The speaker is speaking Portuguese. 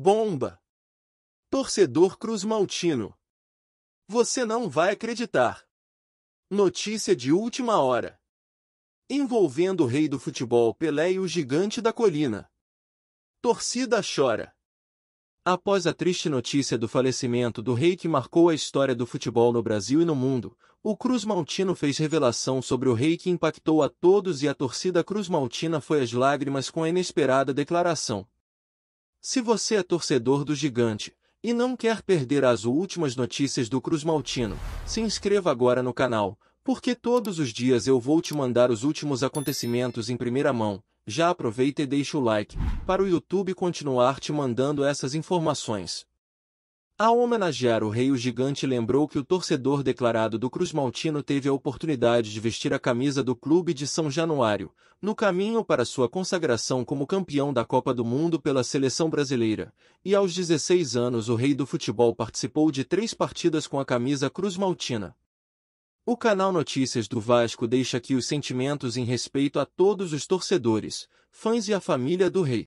Bomba! Torcedor Cruz Maltino. Você não vai acreditar. Notícia de última hora. Envolvendo o rei do futebol Pelé e o gigante da colina. Torcida chora. Após a triste notícia do falecimento do rei que marcou a história do futebol no Brasil e no mundo, o Cruz Maltino fez revelação sobre o rei que impactou a todos e a torcida Cruz Maltina foi às lágrimas com a inesperada declaração. Se você é torcedor do gigante e não quer perder as últimas notícias do Cruz Maltino, se inscreva agora no canal, porque todos os dias eu vou te mandar os últimos acontecimentos em primeira mão. Já aproveita e deixa o like, para o YouTube continuar te mandando essas informações. Ao homenagear o rei, o gigante lembrou que o torcedor declarado do Cruz Maltino teve a oportunidade de vestir a camisa do clube de São Januário, no caminho para sua consagração como campeão da Copa do Mundo pela seleção brasileira, e aos 16 anos o rei do futebol participou de três partidas com a camisa Cruz Maltina. O canal Notícias do Vasco deixa aqui os sentimentos em respeito a todos os torcedores, fãs e a família do rei.